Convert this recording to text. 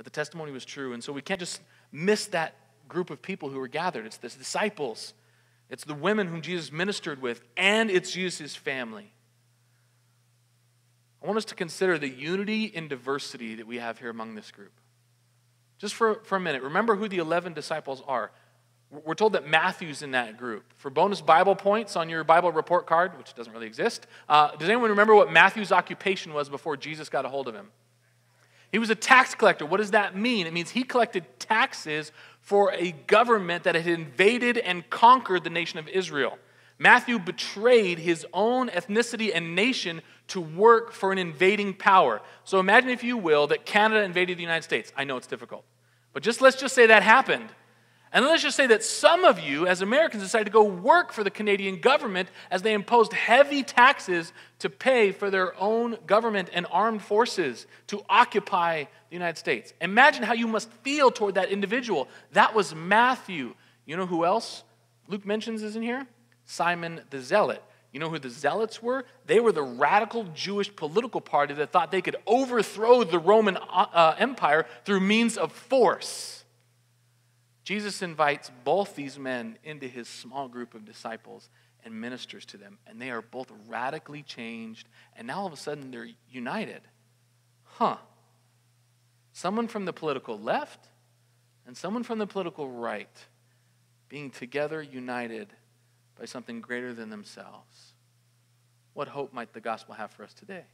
that the testimony was true. And so we can't just miss that group of people who were gathered. It's the disciples, it's the women whom Jesus ministered with, and it's Jesus' family. I want us to consider the unity and diversity that we have here among this group. Just for, for a minute, remember who the 11 disciples are. We're told that Matthew's in that group. For bonus Bible points on your Bible report card, which doesn't really exist, uh, does anyone remember what Matthew's occupation was before Jesus got a hold of him? He was a tax collector. What does that mean? It means he collected taxes for a government that had invaded and conquered the nation of Israel. Matthew betrayed his own ethnicity and nation to work for an invading power. So imagine, if you will, that Canada invaded the United States. I know it's difficult. But just let's just say that happened. And let's just say that some of you, as Americans, decided to go work for the Canadian government as they imposed heavy taxes to pay for their own government and armed forces to occupy the United States. Imagine how you must feel toward that individual. That was Matthew. You know who else Luke mentions is in here? Simon the Zealot. You know who the Zealots were? They were the radical Jewish political party that thought they could overthrow the Roman uh, uh Empire through means of force. Jesus invites both these men into his small group of disciples and ministers to them, and they are both radically changed, and now all of a sudden they're united. Huh. Someone from the political left and someone from the political right being together united by something greater than themselves. What hope might the gospel have for us today?